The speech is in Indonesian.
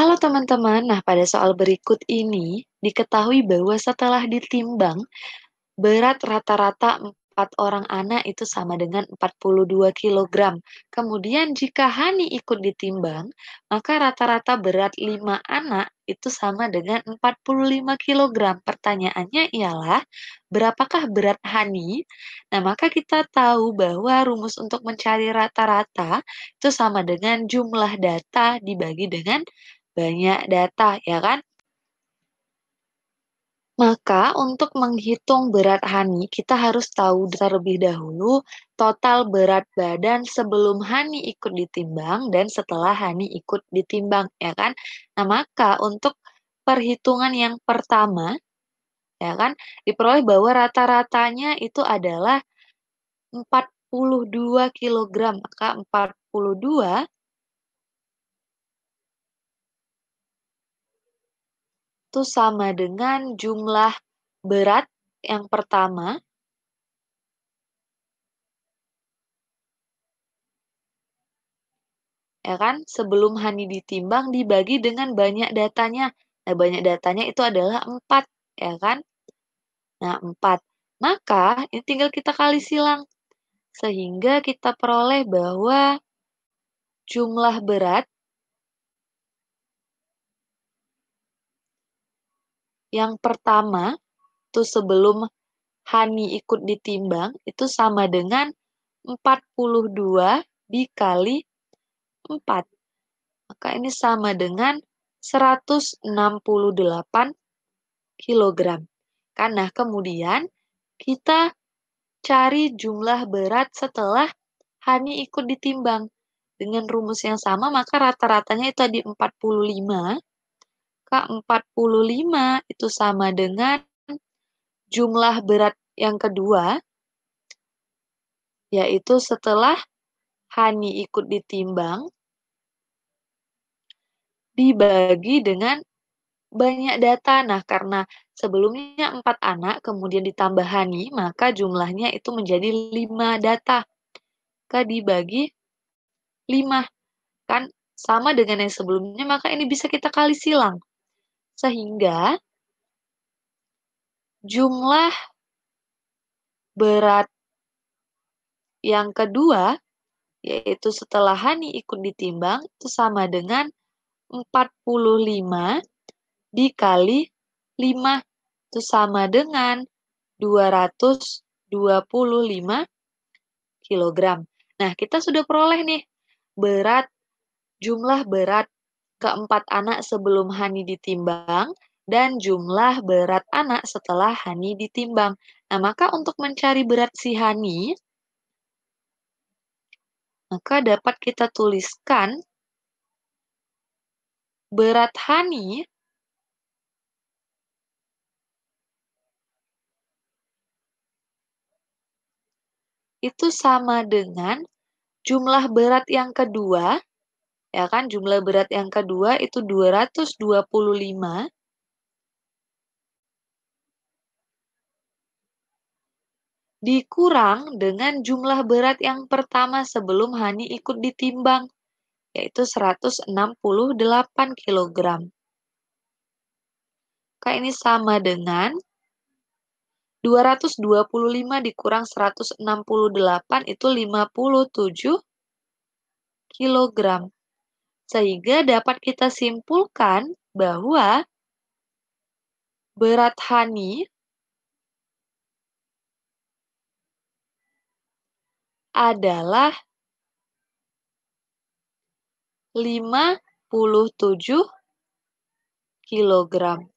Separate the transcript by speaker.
Speaker 1: Halo teman-teman, nah pada soal berikut ini diketahui bahwa setelah ditimbang, berat rata-rata 4 orang anak itu sama dengan 42 kg. Kemudian jika Hani ikut ditimbang, maka rata-rata berat 5 anak itu sama dengan 45 kg. Pertanyaannya ialah, berapakah berat Hani? Nah, maka kita tahu bahwa rumus untuk mencari rata-rata itu sama dengan jumlah data dibagi dengan banyak data, ya kan? Maka untuk menghitung berat Hani, kita harus tahu terlebih dahulu total berat badan sebelum Hani ikut ditimbang dan setelah Hani ikut ditimbang, ya kan? Nah, maka untuk perhitungan yang pertama, ya kan, diperoleh bahwa rata-ratanya itu adalah 42 kg, maka 42 itu sama dengan jumlah berat yang pertama ya kan sebelum Hani ditimbang dibagi dengan banyak datanya nah banyak datanya itu adalah 4 ya kan nah 4 maka ini tinggal kita kali silang sehingga kita peroleh bahwa jumlah berat Yang pertama, tuh sebelum Hani ikut ditimbang, itu sama dengan 42 dikali 4. Maka ini sama dengan 168 kg. Karena kemudian kita cari jumlah berat setelah Hani ikut ditimbang. Dengan rumus yang sama, maka rata-ratanya itu tadi 45 maka 45 itu sama dengan jumlah berat yang kedua, yaitu setelah Hani ikut ditimbang, dibagi dengan banyak data. Nah, karena sebelumnya empat anak, kemudian ditambah Hani, maka jumlahnya itu menjadi lima data. Maka dibagi lima. Kan sama dengan yang sebelumnya, maka ini bisa kita kali silang sehingga jumlah berat yang kedua yaitu setelah Hani ikut ditimbang itu sama dengan 45 dikali 5 itu sama dengan 225 kg. Nah, kita sudah peroleh nih berat jumlah berat keempat anak sebelum Hani ditimbang, dan jumlah berat anak setelah Hani ditimbang. Nah, maka untuk mencari berat si Hani, maka dapat kita tuliskan berat Hani itu sama dengan jumlah berat yang kedua Ya kan jumlah berat yang kedua itu 225 dikurang dengan jumlah berat yang pertama sebelum Hani ikut ditimbang, yaitu 168 kg. Maka ini sama dengan 225 dikurang 168 itu 57 kilogram. Sehingga dapat kita simpulkan bahwa berat Hani adalah 57 kilogram.